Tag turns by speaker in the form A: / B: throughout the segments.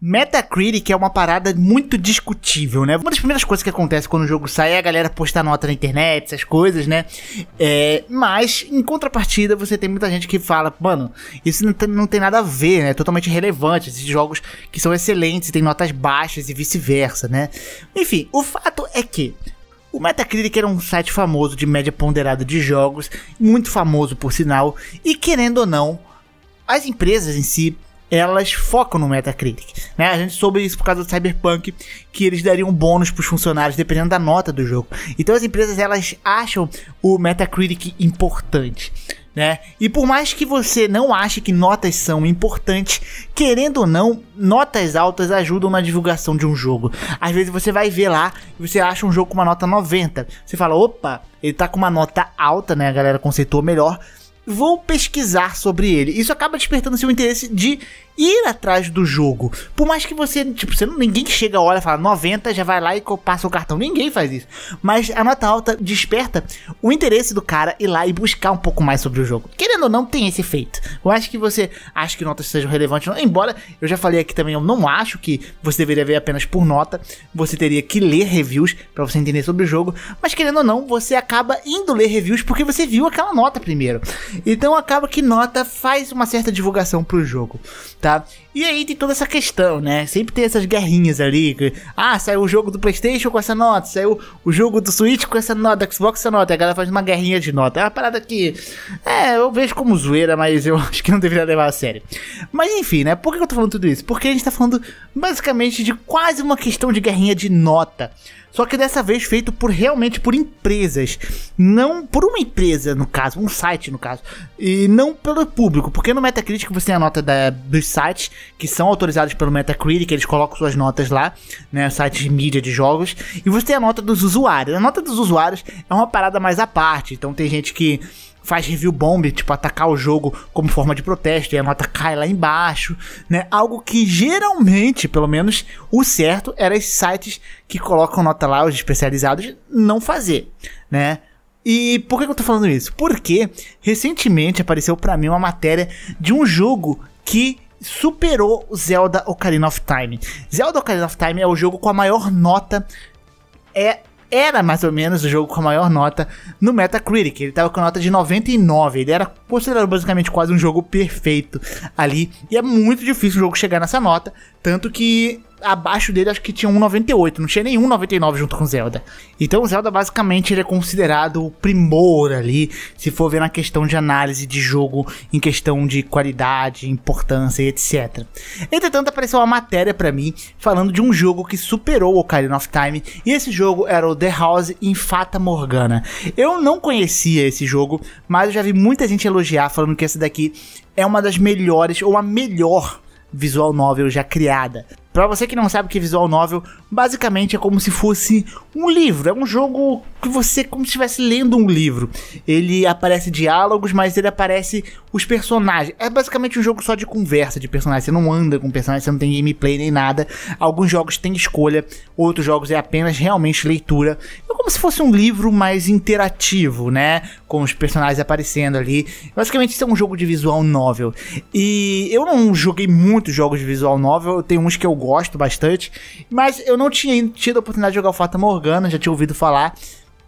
A: Metacritic é uma parada muito discutível, né? Uma das primeiras coisas que acontece quando o jogo sai é a galera postar nota na internet, essas coisas, né? É, mas, em contrapartida, você tem muita gente que fala, mano, isso não tem, não tem nada a ver, né? É totalmente relevante. Esses jogos que são excelentes e têm notas baixas e vice-versa, né? Enfim, o fato é que o Metacritic era um site famoso de média ponderada de jogos, muito famoso por sinal, e querendo ou não, as empresas em si elas focam no Metacritic. Né? A gente soube isso por causa do Cyberpunk, que eles dariam bônus para os funcionários dependendo da nota do jogo. Então as empresas elas acham o Metacritic importante. Né? E por mais que você não ache que notas são importantes, querendo ou não, notas altas ajudam na divulgação de um jogo. Às vezes você vai ver lá e você acha um jogo com uma nota 90. Você fala, opa, ele tá com uma nota alta, né? A galera conceitou melhor vou pesquisar sobre ele. Isso acaba despertando seu interesse de ir atrás do jogo. Por mais que você, tipo, você não, ninguém chega, olha, fala 90, já vai lá e passa o cartão. Ninguém faz isso. Mas a nota alta desperta o interesse do cara ir lá e buscar um pouco mais sobre o jogo. Querendo ou não, tem esse efeito. Eu acho que você acha que notas sejam relevantes, embora eu já falei aqui também, eu não acho que você deveria ver apenas por nota. Você teria que ler reviews para você entender sobre o jogo, mas querendo ou não, você acaba indo ler reviews porque você viu aquela nota primeiro. Então acaba que nota faz uma certa divulgação pro jogo. Tá? tá? E aí tem toda essa questão, né? Sempre tem essas guerrinhas ali. Que, ah, saiu o jogo do PlayStation com essa nota, saiu o jogo do Switch com essa nota, Xbox com essa nota. E a galera faz uma guerrinha de nota. É uma parada que. É, eu vejo como zoeira, mas eu acho que não deveria levar a sério. Mas enfim, né? Por que eu tô falando tudo isso? Porque a gente tá falando basicamente de quase uma questão de guerrinha de nota. Só que dessa vez feito por realmente por empresas, não por uma empresa no caso, um site no caso, e não pelo público, porque no Metacritic você tem a nota da, dos sites que são autorizados pelo Metacritic, eles colocam suas notas lá, né, sites de mídia de jogos, e você tem a nota dos usuários. A nota dos usuários é uma parada mais à parte, então tem gente que faz review bomb, tipo atacar o jogo como forma de protesto e a nota cai lá embaixo, né? Algo que geralmente, pelo menos o certo, era esses sites que colocam nota lá, os especializados, não fazer, né? E por que eu tô falando isso? Porque recentemente apareceu para mim uma matéria de um jogo que superou Zelda Ocarina of Time. Zelda Ocarina of Time é o jogo com a maior nota é era mais ou menos o jogo com a maior nota no Metacritic. Ele estava com nota de 99. Ele era considerado basicamente quase um jogo perfeito ali. E é muito difícil o jogo chegar nessa nota. Tanto que abaixo dele acho que tinha 1,98, não tinha nenhum 99 junto com Zelda. Então Zelda basicamente ele é considerado o primor ali, se for ver na questão de análise de jogo, em questão de qualidade, importância e etc. Entretanto apareceu uma matéria para mim falando de um jogo que superou o Ocarina of Time e esse jogo era o The House in Fata Morgana. Eu não conhecia esse jogo, mas eu já vi muita gente elogiar falando que essa daqui é uma das melhores ou a melhor visual novel já criada. Para você que não sabe o que visual novel, basicamente é como se fosse um livro, é um jogo que você como se estivesse lendo um livro. Ele aparece diálogos, mas ele aparece os personagens. É basicamente um jogo só de conversa de personagens. Você não anda com personagens, você não tem gameplay nem nada. Alguns jogos têm escolha, outros jogos é apenas realmente leitura. É como se fosse um livro mais interativo, né? Com os personagens aparecendo ali. Basicamente isso é um jogo de visual novel. E eu não joguei muitos jogos de visual novel, tem uns que eu gosto gosto bastante. Mas eu não tinha tido a oportunidade de jogar o Fata Morgana, já tinha ouvido falar.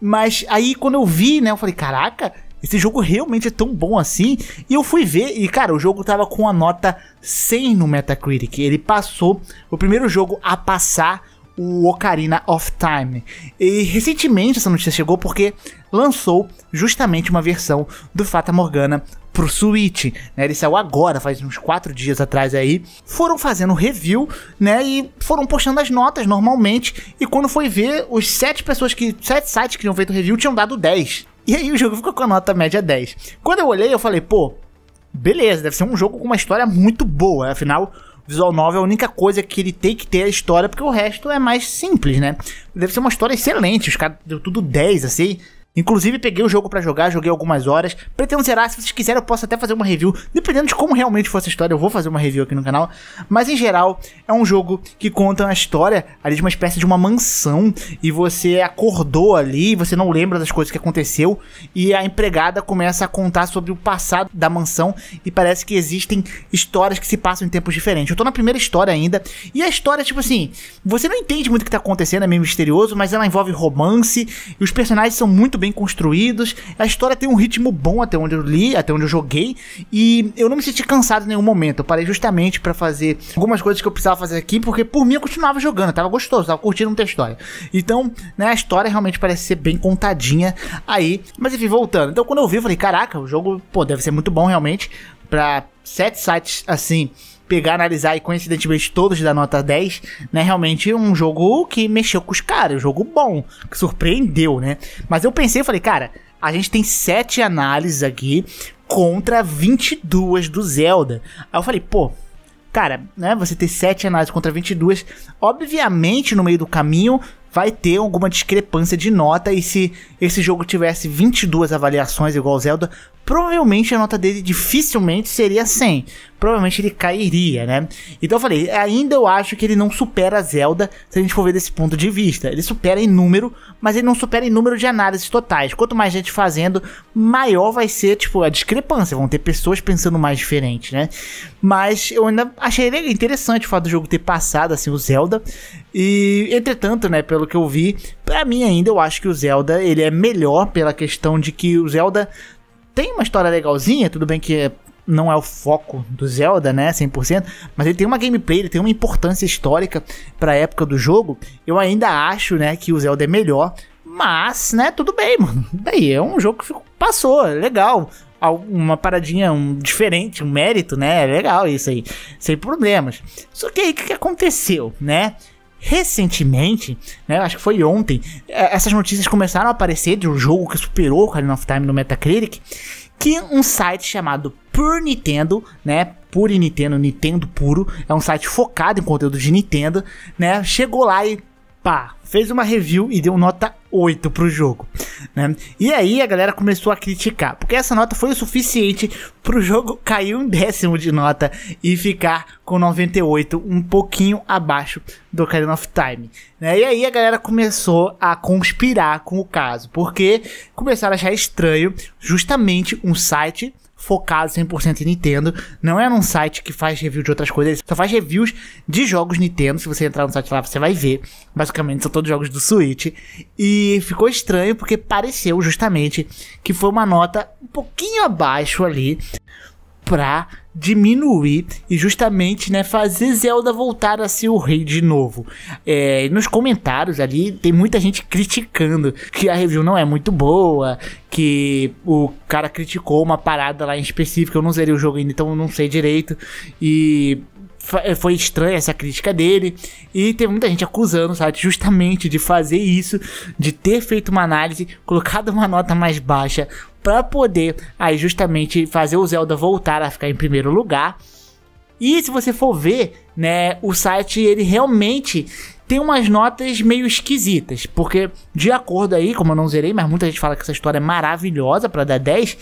A: Mas aí quando eu vi, né, eu falei, caraca, esse jogo realmente é tão bom assim. E eu fui ver, e cara, o jogo tava com a nota 100 no Metacritic. Ele passou, o primeiro jogo a passar o Ocarina of Time. E recentemente essa notícia chegou porque lançou justamente uma versão do Fata Morgana pro Switch, né? Ele saiu agora, faz uns 4 dias atrás aí. Foram fazendo review, né? E foram postando as notas normalmente. E quando foi ver, os 7 pessoas que. 7 sites que tinham feito review tinham dado 10. E aí o jogo ficou com a nota média 10. Quando eu olhei, eu falei, pô, beleza, deve ser um jogo com uma história muito boa. Afinal, visual novel, a única coisa que ele tem que ter é a história, porque o resto é mais simples, né? Deve ser uma história excelente, os caras deu tudo 10, assim. Inclusive, peguei o jogo para jogar, joguei algumas horas. Pretendo zerar, se vocês quiserem, eu posso até fazer uma review. Dependendo de como realmente for essa história, eu vou fazer uma review aqui no canal. Mas em geral, é um jogo que conta a história ali de uma espécie de uma mansão. E você acordou ali, você não lembra das coisas que aconteceu. E a empregada começa a contar sobre o passado da mansão. E parece que existem histórias que se passam em tempos diferentes. Eu tô na primeira história ainda. E a história, tipo assim, você não entende muito o que tá acontecendo, é meio misterioso, mas ela envolve romance. E os personagens são muito muito bem construídos. A história tem um ritmo bom até onde eu li, até onde eu joguei. E eu não me senti cansado em nenhum momento. Eu parei justamente para fazer algumas coisas que eu precisava fazer aqui, porque por mim eu continuava jogando. tava gostoso, tava curtindo muita história. Então, né, a história realmente parece ser bem contadinha aí. Mas enfim, voltando. Então, quando eu vi, eu falei: caraca, o jogo, pô, deve ser muito bom realmente. Pra sete sites assim pegar, analisar e coincidentemente todos da nota 10, né? Realmente um jogo que mexeu com os caras, um jogo bom, que surpreendeu, né? Mas eu pensei, falei, cara, a gente tem sete análises aqui contra 22 do Zelda. Aí eu falei, pô, cara, né, você ter 7 análises contra 22, obviamente no meio do caminho vai ter alguma discrepância de nota e se esse jogo tivesse 22 avaliações igual o Zelda, provavelmente a nota dele dificilmente seria 100. Provavelmente ele cairia, né? Então eu falei, ainda eu acho que ele não supera Zelda, se a gente for ver desse ponto de vista. Ele supera em número, mas ele não supera em número de análises totais. Quanto mais gente fazendo, maior vai ser, tipo, a discrepância. Vão ter pessoas pensando mais diferente, né? Mas eu ainda achei interessante o fato do jogo ter passado, assim, o Zelda. E, entretanto, né, pelo que eu vi, para mim ainda eu acho que o Zelda, ele é melhor pela questão de que o Zelda tem uma história legalzinha, tudo bem que não é o foco do Zelda, né, 100%, mas ele tem uma gameplay, ele tem uma importância histórica para a época do jogo. Eu ainda acho, né, que o Zelda é melhor, mas, né, tudo bem, mano. Daí é um jogo que passou, é legal. Uma paradinha um, diferente, um mérito, né? É legal isso aí, sem problemas. Só que aí o que aconteceu, né? Recentemente, né, acho que foi ontem, é, essas notícias começaram a aparecer de um jogo que superou o Ocarina of Time no Metacritic, que um site chamado Pure Nintendo, né, Pure Nintendo, Nintendo puro, é um site focado em conteúdo de Nintendo, né, chegou lá e pá, fez uma review e deu nota 8 pro jogo, né? E aí a galera começou a criticar, porque essa nota foi o suficiente pro jogo cair um décimo de nota e ficar com 98, um pouquinho abaixo do Ocarina of Time, né? E aí a galera começou a conspirar com o caso, porque começaram a achar estranho justamente um site focado 100% em Nintendo. Não é num site que faz review de outras coisas, só faz reviews de jogos Nintendo. Se você entrar no site lá, você vai ver. Basicamente, são todos jogos do Switch. E ficou estranho porque pareceu justamente que foi uma nota um pouquinho abaixo ali pra diminuir e justamente né, fazer Zelda voltar a ser o rei de novo. É, nos comentários ali tem muita gente criticando que a review não é muito boa, que o cara criticou uma parada lá em específico, eu não zerei o jogo ainda, então eu não sei direito. E é, foi estranha essa crítica dele. E tem muita gente acusando, sabe, justamente de fazer isso, de ter feito uma análise, colocado uma nota mais baixa para poder aí justamente fazer o Zelda voltar a ficar em primeiro lugar. E se você for ver, né, o site ele realmente tem umas notas meio esquisitas, porque de acordo aí, como eu não zerei, mas muita gente fala que essa história é maravilhosa para dar 10,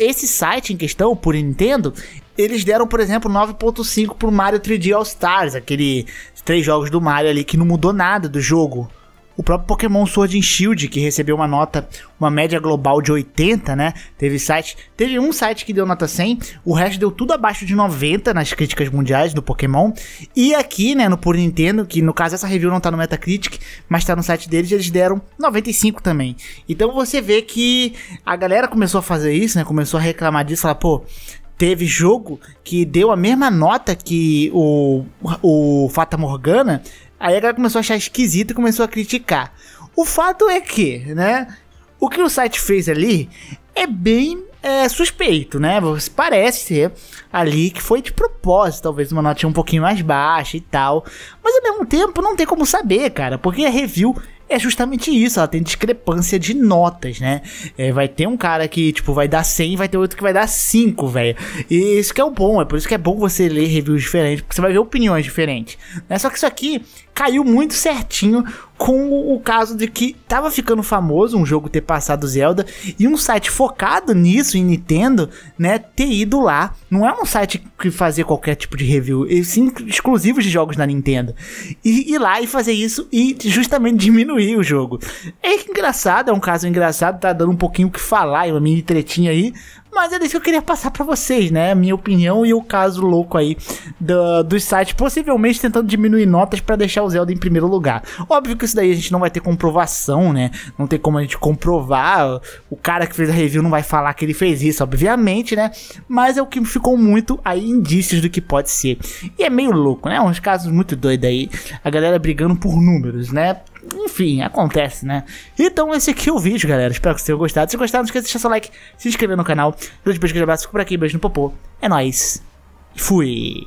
A: esse site em questão, por Nintendo, eles deram, por exemplo, 9.5 pro Mario 3D All Stars, aquele três jogos do Mario ali que não mudou nada do jogo. O próprio Pokémon Sword and Shield, que recebeu uma nota, uma média global de 80, né? Teve site, teve um site que deu nota 100, o resto deu tudo abaixo de 90 nas críticas mundiais do Pokémon. E aqui, né, no Por Nintendo, que no caso essa review não tá no Metacritic, mas tá no site deles, eles deram 95 também. Então você vê que a galera começou a fazer isso, né? Começou a reclamar disso, falar, pô, teve jogo que deu a mesma nota que o, o Fata Morgana, Aí a galera começou a achar esquisito e começou a criticar. O fato é que, né? O que o site fez ali é bem é, suspeito, né? Parece ser ali que foi de propósito, talvez uma notinha um pouquinho mais baixa e tal. Mas ao mesmo tempo não tem como saber, cara, porque a review é justamente isso, ela tem discrepância de notas, né? É, vai ter um cara que, tipo, vai dar 100 e vai ter outro que vai dar 5, velho. E isso que é o bom, é por isso que é bom você ler reviews diferentes, porque você vai ver opiniões diferentes. Né? Só que isso aqui caiu muito certinho com o caso de que tava ficando famoso um jogo ter passado Zelda e um site focado nisso em Nintendo, né, ter ido lá. Não é um site que fazia qualquer tipo de review, sim exclusivos de jogos da Nintendo. E ir lá e fazer isso e justamente diminuir o jogo. É engraçado, é um caso engraçado, tá dando um pouquinho o que falar, é uma mini tretinha aí, mas é isso que eu queria passar para vocês, né? A minha opinião e o caso louco aí do, dos sites, possivelmente tentando diminuir notas para deixar o Zelda em primeiro lugar. Óbvio que isso daí a gente não vai ter comprovação, né? Não tem como a gente comprovar. O cara que fez a review não vai falar que ele fez isso, obviamente, né? Mas é o que ficou muito aí indícios do que pode ser. E é meio louco, né? Uns casos muito doidos aí. A galera brigando por números, né? Enfim, acontece, né? Então esse aqui é o vídeo, galera. Espero que vocês tenham gostado. Se gostaram, não esqueça de deixar seu like, se inscrever no canal. Grande beijo, grande abraço. Fico por aqui, beijo no popô. É nóis. Fui.